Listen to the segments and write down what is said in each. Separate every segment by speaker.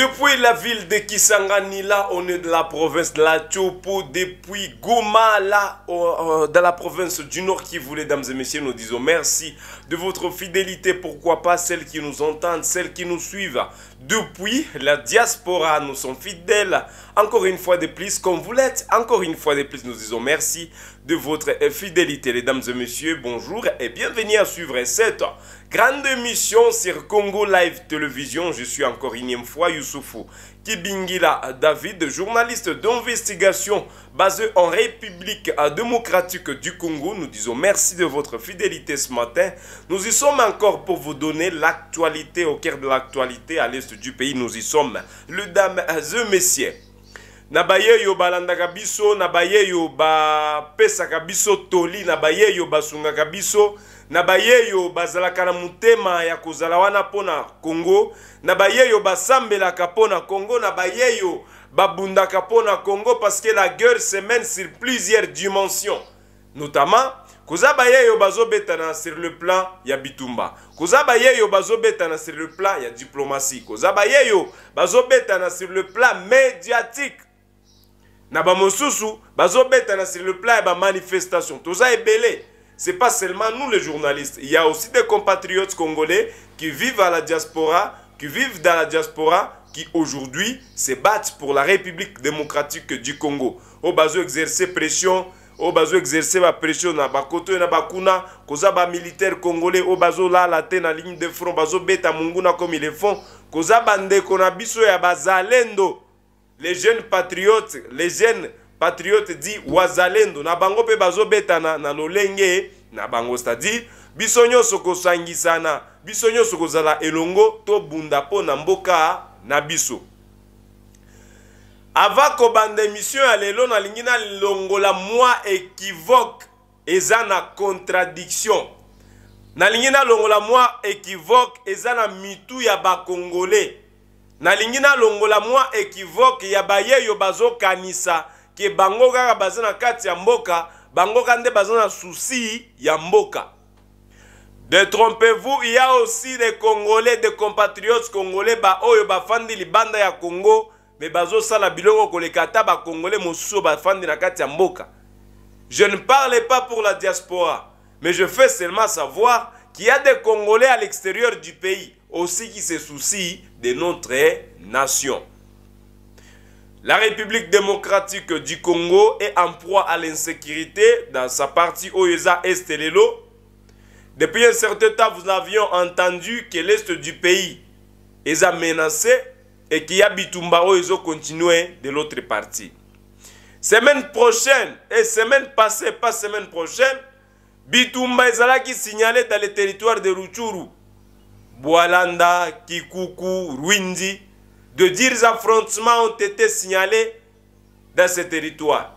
Speaker 1: Depuis la ville de Kisangani, on est de la province de la Tchopo. Depuis Goma, là, euh, euh, dans la province du Nord qui voulait, dames et messieurs, nous disons merci de votre fidélité. Pourquoi pas celles qui nous entendent, celles qui nous suivent. Depuis la diaspora, nous sommes fidèles. Encore une fois de plus, comme vous l'êtes, encore une fois de plus, nous disons merci de votre fidélité. les dames et messieurs, bonjour et bienvenue à suivre cette grande émission sur Congo Live Télévision. Je suis encore une fois Youssoufou Kibingila David, journaliste d'investigation basé en République démocratique du Congo. Nous disons merci de votre fidélité ce matin. Nous y sommes encore pour vous donner l'actualité au cœur de l'actualité à l'est du pays. Nous y sommes. Le dames et messieurs yo balanda balandaka nabaye yo ba pesa toli nabaye yo basunga biso nabaye yo bazalaka ya kozala wana pona na kongo na bayeyo basambelaka na kongo na bayeyo babundaka kongo parce que la guerre se mène sur plusieurs dimensions notamment koza bayeyo bazobetana sur le plan ya bitumba koza bayeyo bazobetana sur le plan ya diplomatie koza bayeyo bazobetana sur le plan médiatique na bamosusu bazobeta sur le plan ba manifestation toza ebelé c'est pas seulement nous les journalistes il y a aussi des compatriotes congolais qui vivent à la diaspora qui vivent dans la diaspora qui aujourd'hui se battent pour la République démocratique du Congo au oh, bazo exercer pression au oh, bazo exercer la pression na koto na bakuna koza ba militaire congolais au oh, bazo la la na ligne de front bazo beta munguna comme ils le font koza bande kona biso ya bazalendo les jeunes patriotes les jeunes patriote di wazalendo na bango mpe bazobetana na lolenge na bango c'est-à-dire biso nyonso kosangisana biso nyonso kozala elongo tobunda mpo na mboka na biso ava kobanda émission ya lelo nalingi nalongola mwa équivoque eza na contradiction nalingi nalongola mwa équivoque eza na mitu ya bacongolais nalingi nalongola mwa ekivoke ya bayeyo bazokanisa ke bango kaka baza na kati ya mboka bango kaka nde baza na susi ya mboka detrompez-vous il y a aussi des congolais des compatriotes congolais baoyo bafandi libanda ya congo me bazosala biloko koleka ata bacongolais mosusu bafandi na kati ya mboka je ne parle pas pour la diaspora mais je fais seulement savoir qu'il y a des congolais à l'extérieur du pays aussi qui se soucient de notre nation. La République démocratique du Congo est en proie à l'insécurité dans sa partie Oyeza Lelo. Depuis un certain temps, vous avions entendu que l'est du pays est menacé et qu'il y a Bitumba continué de l'autre partie. Semaine prochaine et semaine passée, pas semaine prochaine, Bitumba là qui signalait dans le territoire de Ruchuru Boalanda, Kikuku, Rwindi, de durs affrontements ont été signalés dans ces territoires.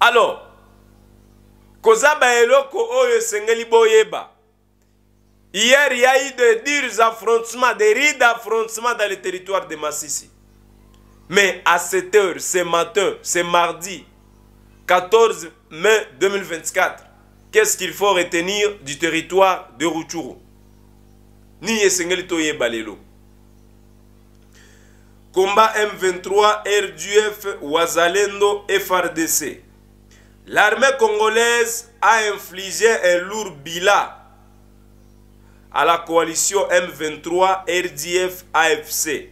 Speaker 1: Alors, eloko hier il y a eu de durs affrontements des rides d'affrontements dans les territoires de Massissi mais à cette heure, ce matin ce mardi 14 mai 2024 qu'est-ce qu'il faut retenir du territoire de Rutshuru ni esengeli toyeba lelo komba m23 rdf wazalendo frdc l'armée congolaise a infligé un lourd bilan à la coalition M23 RDF AFC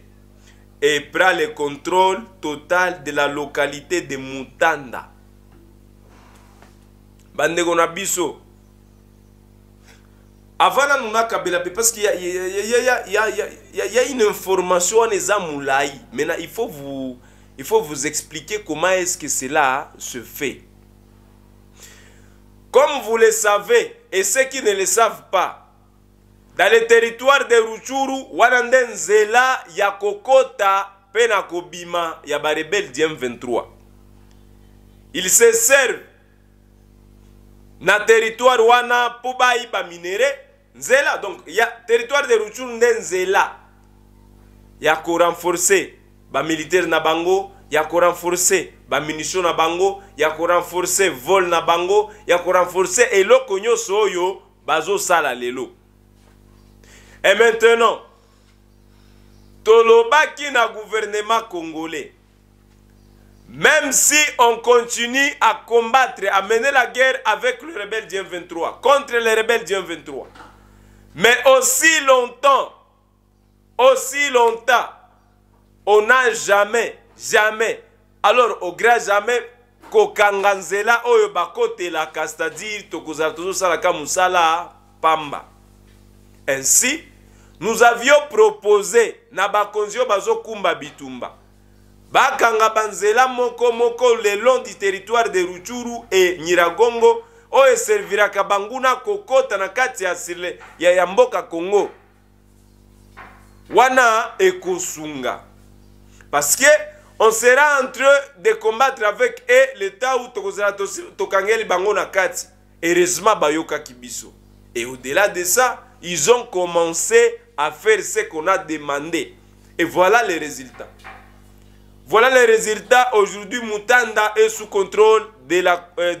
Speaker 1: et prend le contrôle total de la localité de Mutanda. Bandeko na biso avana nungakabela mpe parce y a il y a il y a une information maintenant il faut vous, expliquer comment est-ce que cela se fait comme vous le savez et ceux qui ne le savent pas dans le territoire de ruchuru wana nzela ya kokota mpe kobima ya 23 ils se servent na territoire wana pour minere nzela donc le territoire de rutshuru y a ya korenforce militaire na bango ya les munitions na bango ya korenforce vol na bango ya le eloko soyo, oyo bazosala lelo Et maintenant tolobaki na gouvernement congolais Même si on continue à combattre, à mener la guerre avec le rebelle m 23, contre les rebelles m 23, mais aussi longtemps, aussi longtemps, on n'a jamais, jamais, alors au grand jamais, kokanganzela nzela oyo Caste, c'est-à-dire tokozala tozosalaka pamba ainsi nous avions proposé na bakonzi kumba bazokumba bitumba Bakangabanzela moko moko le long du territoire de ruchuru et nyiragongo Oh, et servira kokota na kati ya, sile, ya, Yamboka congo wana parce que on sera en train de combattre avec et l'État ou tokangeli bango na kati heureusement Bayoka Kibiso et au-delà de ça ils ont commencé à faire ce qu'on a demandé et voilà les résultats voilà les résultats aujourd'hui mutanda est sous contrôle de la euh,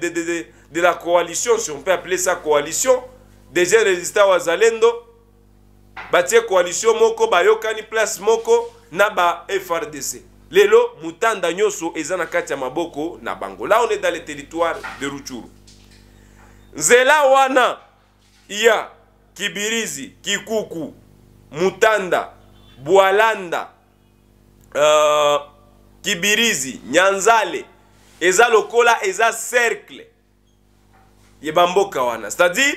Speaker 1: de la coalition, si on peut appeler ça coalition, déjà résistant wazalendo, batie coalition moko bayokani place moko na ba FRDC. lelo mutanda nyonso eza na kati ya maboko na bango là on est dans le territoire de ruchuru nzela wana ya kibirizi kikuku mutanda bwalanda uh, kibirizi nyanzale eza lokola eza cercle wana c'est-à-dire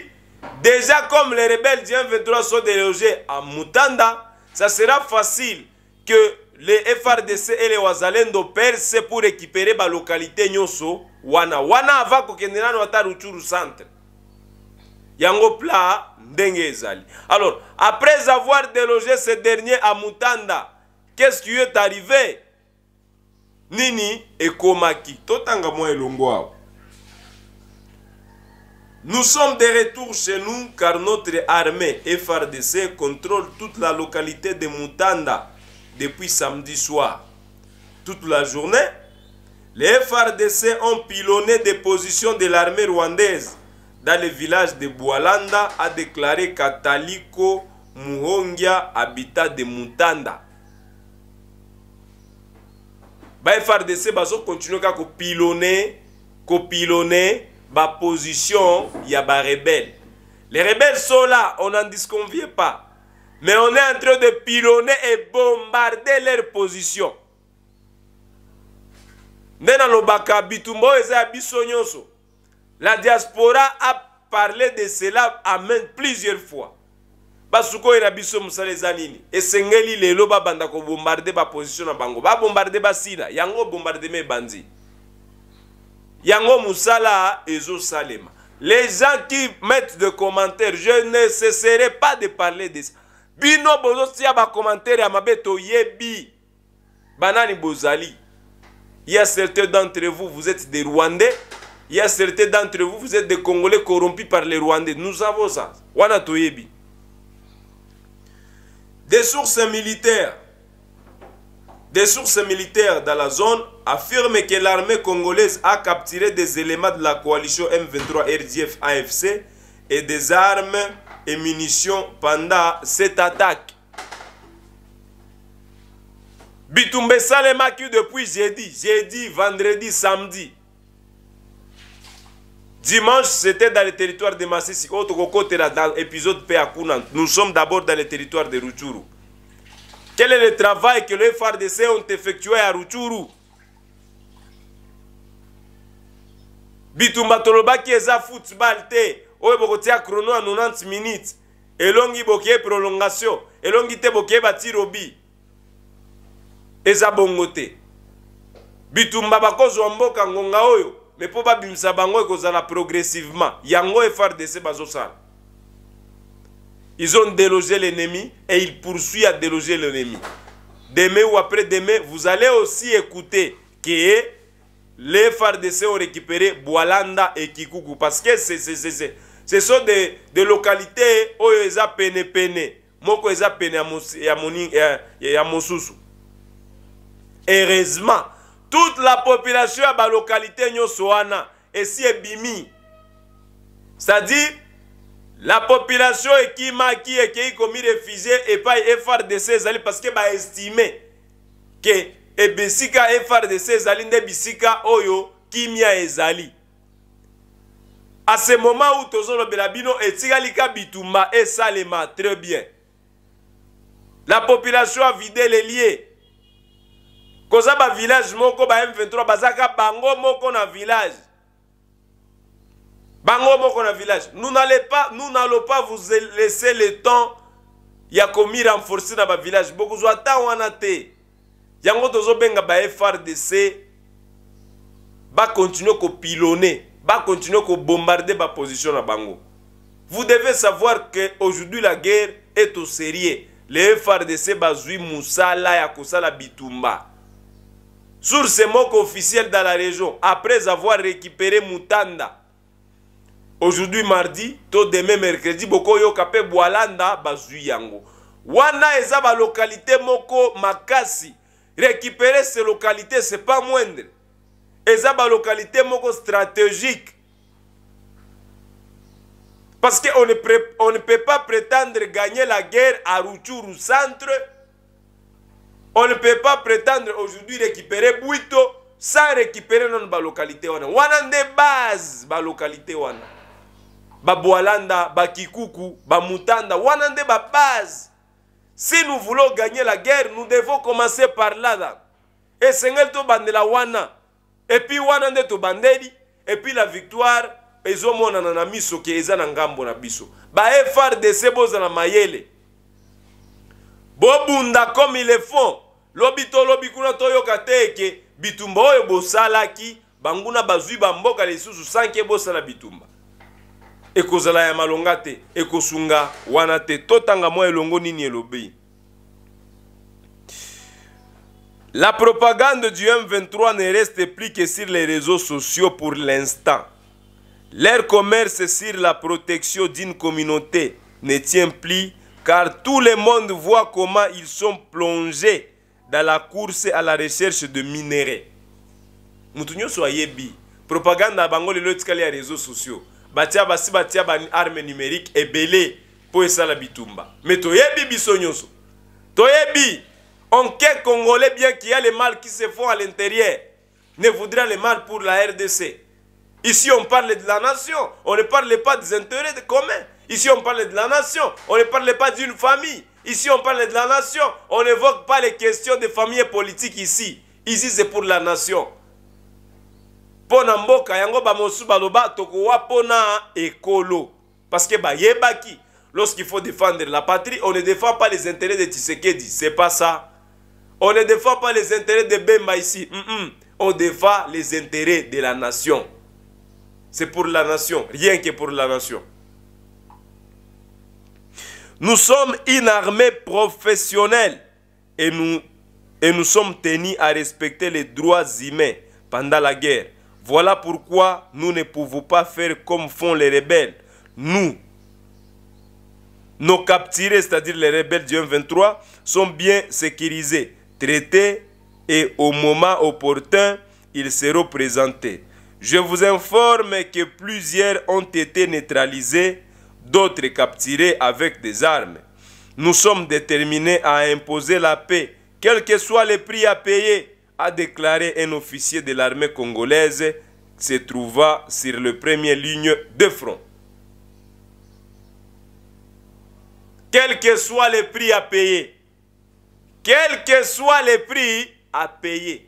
Speaker 1: déjà comme les rebelles du 23 sont délogés à Mutanda ça sera facile que les FRDC et les Wazalendo percent pour récupérer la localité Nyoso wana wana ava kokende nano ata Ruchuru centre yango pla ndenge alors après avoir délogé ce dernier à Mutanda qu'est-ce qui est arrivé nini ekomaki totanga mo se faire. Nous sommes de retour chez nous car notre armée FRDC contrôle toute la localité de Mutanda depuis samedi soir. Toute la journée, les FRDC ont pilonné des positions de l'armée rwandaise dans le village de Boualanda, a déclaré Kataliko Muhongia, habitat de Mutanda. Les FRDC continuent à pilonner, à pilonner ma position il y a ba rebelles. Les rebelles sont là, on n'en disconvient pas. Mais on est en train de pilonner et bombarder leur position. La diaspora a parlé de cela à plusieurs fois. basuko que biso gens ont nini esengeli position. Ils ont bombardé na bango ils ont yango mes bandits yango les gens qui mettent des commentaires je ne cesserai pas de parler de ça banani il y a certains d'entre vous vous êtes des rwandais il y a certains d'entre vous vous êtes des congolais corrompus par les rwandais nous avons ça wana toyebi des sources militaires des sources militaires dans la zone affirment que l'armée congolaise a capturé des éléments de la coalition M23 RDF AFC et des armes et munitions pendant cette attaque. Bitumbe Salemaki depuis jeudi, jeudi, vendredi, samedi. Dimanche, c'était dans le territoire de Massissi. Autre côté, dans l'épisode Nous sommes d'abord dans le territoire de Routourou. Quel est le travail que les FARDC ont effectué à Ruchuru bitumba tolobaki eza football te oyo bokotia chrono ya 90 minutes elongi bokie prolongation elongi te bokie batirobi eza bongo te bitumba bakozwa mboka ngonga oyo me mpo babimisa bango ekozala progressivement yango frdc bazosala Ils ont délogé l'ennemi et ils poursuivent à déloger l'ennemi. Demain ou après-demain, vous allez aussi écouter que les FARDC ont récupéré Boalanda et Kikuku. Parce que ce sont des, localités où ils ont peiné peiné. Moko ils ont peiné à Mosusu. Heureusement, toute la population à la localité Nyosoana et si Ebimi. C'est-à-dire, la population ekimaki ekei komirefuse epai frdc ezali parceke baestime ke ebesika frdc ezali nde bisika oyo kimia ezali a ce moment où tozolobela bino etikali ka bitumba esalema très bien la population avide lelie koza bavillage moko ba m23 bazaka bango moko na village bango moko na village nous n'allons pas nous n'allons pas vous laisser le temps ya komirenforce na bavillage bokozwa en wana te yango benga ba frdc continuer à bombarder à position na bango vous devez savoir que aujourd'hui la guerre est au sérieux le frdc Moussa, musala ya la bitumba Sur ces mots officiels dans la région après avoir récupéré Moutanda, aujourd'hui mardi demain mercredi bokoyoka mpe bwalanda On yango wana eza localité moko makasi récupérer ces localités c'est pas moindre eza localité moko stratégique parce que on ne, peut pas prétendre gagner la guerre à centre on ne peut pas prétendre aujourd'hui récupérer Buito sans récupérer non localité. wana wana des base localité wana babwalanda bakikuku bamutanda wana nde babase si nous voulons gagner la guerre nous devons commencer par là là esengeli tobandela wana epuis wana nde tobandeli epuis la victoire ezomonana na miso ke eza na ngambo na biso ba frdc bozala mayele bobunda comme il est fond lobi tolobi kuna toyoka te eke bitumba oyo bosalaki banguna bazwi bamboka lisusu sanke bosala bitumba La propagande du M23 ne reste plus que sur les réseaux sociaux pour l'instant. Leur commerce sur la protection d'une communauté ne tient plus car tout le monde voit comment ils sont plongés dans la course à la recherche de minéraux. soyez soyebi, propagande à Bangol et les réseaux sociaux batia basi batia arme numérique ebele pour la bitumba Mais toyebi biso on aucun congolais bien qu'il y a les mal qui se font à l'intérieur ne voudra le mal pour la RDC ici on parle de la nation on ne parle pas des intérêts communs ici on parle de la nation on ne parle pas d'une famille Ici, on parle de la nation. On n'évoque pas les questions de familles politiques ici. Ici, c'est pour la nation yango ekolo parce que yebaki lorsqu'il faut défendre la patrie on ne défend pas les intérêts de tisekedi c'est pas ça on ne défend pas les intérêts de bemba ici on défend les intérêts de la nation c'est pour la nation rien que pour la nation nous sommes une armée professionnelle et nous, et nous sommes tenus à respecter les droits humains pendant la guerre voilà pourquoi nous ne pouvons pas faire comme font les rebelles. Nous, nos capturés, c'est-à-dire les rebelles du 23 sont bien sécurisés, traités et au moment opportun, ils seront présentés. Je vous informe que plusieurs ont été neutralisés, d'autres capturés avec des armes. Nous sommes déterminés à imposer la paix, quel que soit le prix à payer a déclaré un officier de l'armée congolaise qui se trouva sur le première ligne de front. Quel que soit le prix à payer, quel que soit le prix à payer,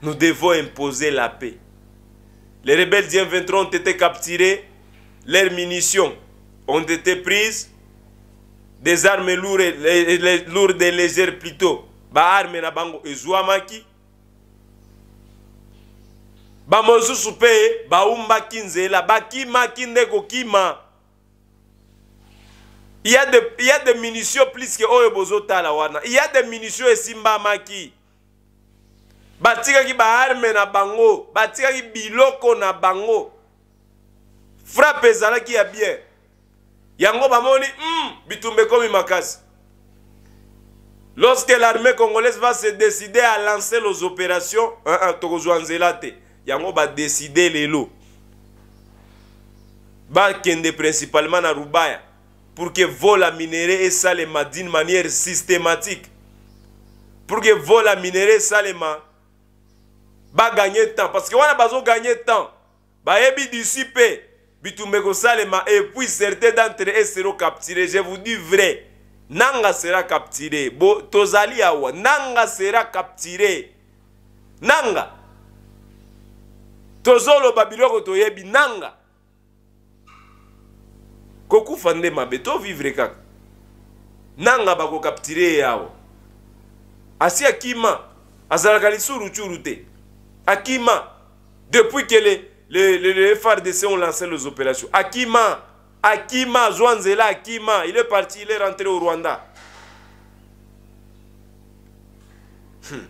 Speaker 1: nous devons imposer la paix. Les rebelles M23 ont été capturés, leurs munitions ont été prises, des armes lourdes, et légères plutôt, baarme na bango ezwamaki bamosusu mpe baumbaki nzela bakimaki nde kokima il y a des il y a des munitions plus que oyo bozotala wana il y a des munitions esimbamaki batikaki baarme na bango batikaki biloko na bango frappe ezalaki ya bien yango bamoni mm, bitumba ekomi makasi lorsque l'armée congolaise va se décider à lancer les opérations tokozwa nzela te yango badeside lelo bakende principalement na rubaya pour que vol à minéré esalema d'une manière systématique pour que vol à minéré esalema baganye temps parce que wana bazoganye temps bayebi d'ici mpe bitumba ekosalema et puis certains d'entre eux seront capturés je vous dis vrai nanga sera capturé bo tozali awa nanga sera capturé nanga tozoloba biloko toyebi nanga kokufa nde mabe tovivre kaka nanga bakokapture ye awa asi akima azalaka lisurucuru te akima depuis que le, le, le, le frdc ont lancé les opérations akima Akima, Zwanzela Akima, il est parti, il est rentré au Rwanda. Hmm.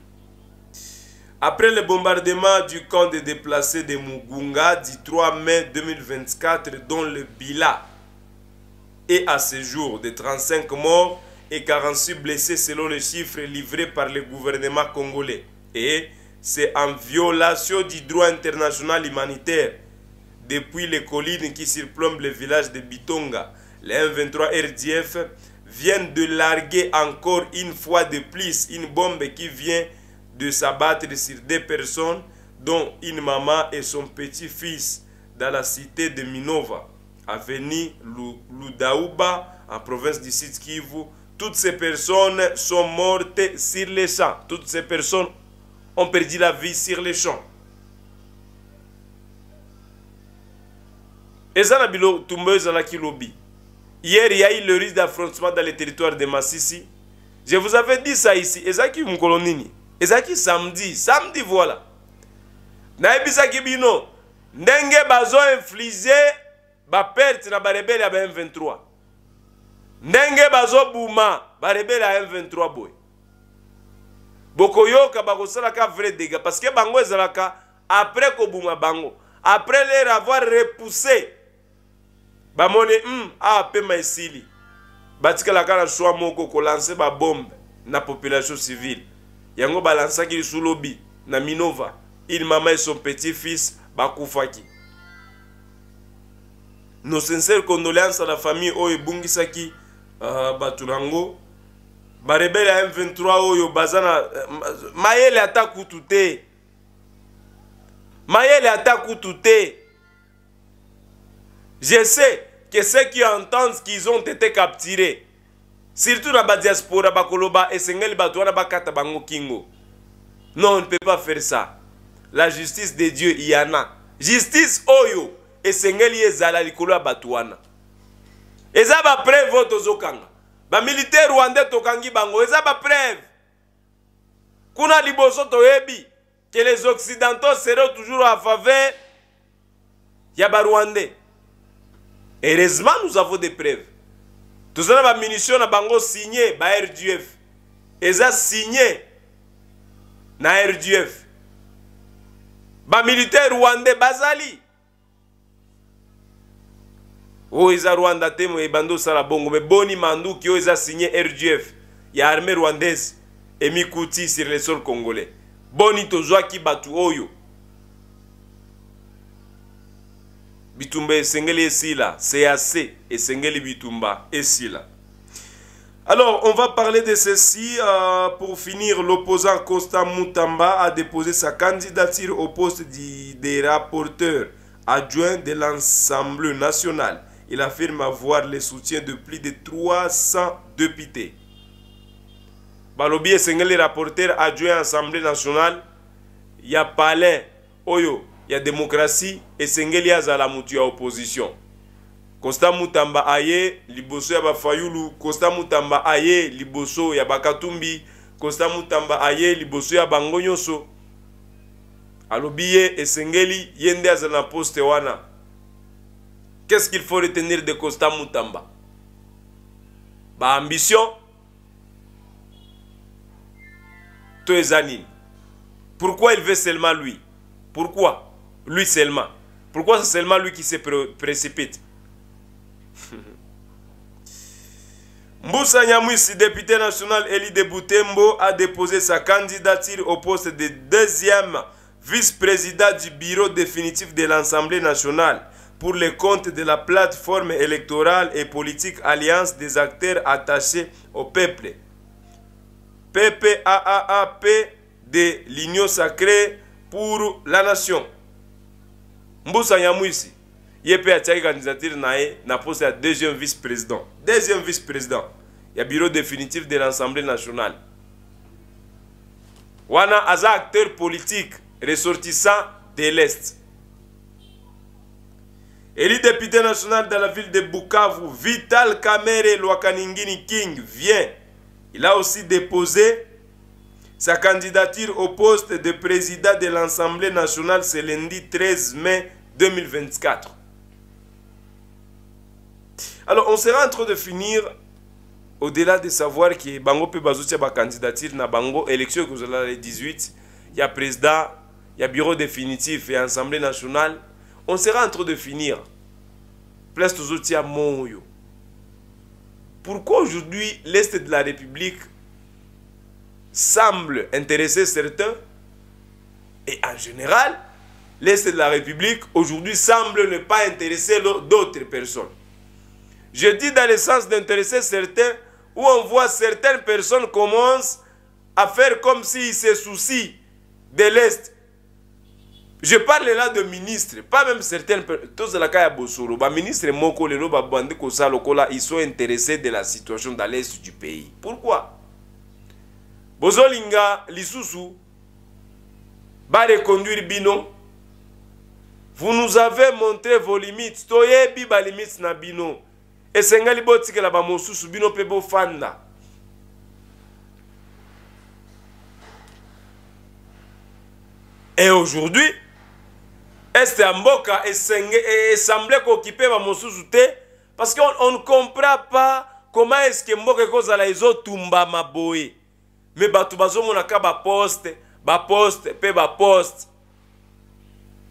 Speaker 1: Après le bombardement du camp des déplacés de Mugunga du 3 mai 2024, dont le bilan est à ce jour de 35 morts et 46 blessés selon les chiffres livrés par le gouvernement congolais. Et c'est en violation du droit international humanitaire depuis les collines qui surplombent le village de Bitonga. Les m 23 RDF viennent de larguer encore une fois de plus une bombe qui vient de s'abattre sur des personnes, dont une maman et son petit-fils, dans la cité de Minova, à avenue Ludaouba, en province du site Kivu. Toutes ces personnes sont mortes sur les champs. Toutes ces personnes ont perdu la vie sur les champs. eza na bilotumba oyo ezalaki lobi hier ya eu le risque d'affrontement dans le territoire de masisi je vous avais dit ça ici ezalaki mokolo nini ezalaki samedi samedi voilà nayebisaki bino ndenge bazoinflige baperte na barebele ya ba m23 ndenge bazobuma barebele ya m23 boye bokoyoka bakosalaka vrai dega parce que bango ezalaka après kobuma bango après leur avoir repoussé bamoni mm, awa ah, pema esili batikalaka na shwa moko kolanse babombe na population civile yango balansaki lisusu lobi na minova il mama et son petit fils bakufaki nos sincere condoléance à la famille oyo ebungisaki uh, bato nango barebele ya m23 oyo baza na uh, mayele ata kutu te mayele ata kutu te je sais que ceux qui entendent qu'ils ont été capturés surtout la dans diaspora, na la bakoloba esengeli bato wana dans bango kingo non on ne peut pas faire ça la justice de dieu a. justice oyo oh et sengeli ezala likolo ya ça va prêter bapreve oyo tozokanga militaire rwandais tokangi bango eza preuve. kuna liboso ebi que les occidentaux seront toujours en faveur ya Rwandais. heureusement nous avons des preuves toza na baminitio na bango signe ba rdf eza signe na rdf bamilitaire rwandais bazali oyo oh, eza rwanda te ebanda osala bongo me boni manduki oyo oh, eza signe rdf ya armée rwandaise emikuti sur le sol congolais boni tozwaki bato oyo bitumba esengeli esila CAC esengeli bitumba là. alors on va parler de ceci euh, pour finir l'opposant Constant Moutamba a déposé sa candidature au poste de des rapporteurs adjoints de l'Assemblée nationale. il affirme avoir le soutien de plus de 300 députés balobi esengeli rapporteur adjoint à l'Assemblée nationale a palais oyo y a et sengeli a za la ya opposition Costa mutamba aye liboso ya bafayulu Costa mutamba aye liboso ya bakatumbi Costa mutamba aye liboso ya bangonyoso nyonso esengeli yende za na poste wana qu'est-ce qu'il faut retenir de Costa mutamba Ba ambition. Toezani pourquoi il veut seulement lui pourquoi lui seulement. Pourquoi c'est seulement lui qui se précipite Mboussa Nyamwisi, député national Elie de Boutembo, a déposé sa candidature au poste de deuxième vice-président du bureau définitif de l'Assemblée nationale pour le compte de la plateforme électorale et politique Alliance des acteurs attachés au peuple. PPAAAP de l'Union sacrée pour la nation mbusa nyamwisi y a une candidature na ye na poste deuxième vice président deuxième vice président ya bureau définitif de l'assemblée nationale wana aza acteur politique ressortissant de l'est élu député national de la ville de bukavu vital kamere lwakaningini king vient il a aussi déposé sa candidature au poste de président de l'assemblée nationale ce lundi 13 mai 2024. Alors, on sera en train de finir au-delà de savoir que bango peut ba candidature na bango élection que vous allez 18, il y a président, il y a bureau définitif et assemblée nationale, on sera en train de finir. Place à moyo. Pourquoi aujourd'hui l'est de la République semble intéresser certains et en général l'Est de la République, aujourd'hui, semble ne pas intéresser d'autres personnes. Je dis dans le sens d'intéresser certains, où on voit certaines personnes commencent à faire comme s'ils se soucient de l'Est. Je parle là de ministres, pas même certaines personnes. Tous les ministres les ils sont intéressés de la situation dans l'Est du pays. Pourquoi Bozolinga, Lisusu, va reconduire Bino, vous nous avez montré vos limites toyebi balimite na bino esengeli botikela bamosusu bino mpe bofanda et aujourd'hui este ya mboka e- esemble kokipe bamosusu te parce que on ne comprend pas comment est ce que mboka ekozala ezotumbama boye me bato bazomona ka baposte baposte mpe baposte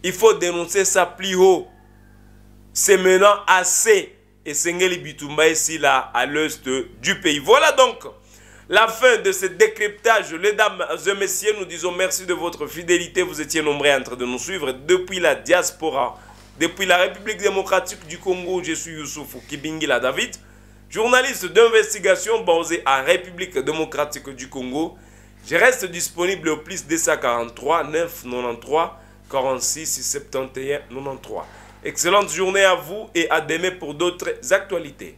Speaker 1: Il faut dénoncer ça plus haut. C'est maintenant assez. Et Sengeli Bitumba ici, là, à l'est du pays. Voilà donc la fin de ce décryptage. Les dames et messieurs, nous disons merci de votre fidélité. Vous étiez nombreux en train de nous suivre depuis la diaspora, depuis la République démocratique du Congo. Je suis Youssouf Kibingila David, journaliste d'investigation basé en République démocratique du Congo. Je reste disponible au plus 243 993 46 71 93. Excellente journée à vous et à demain pour d'autres actualités.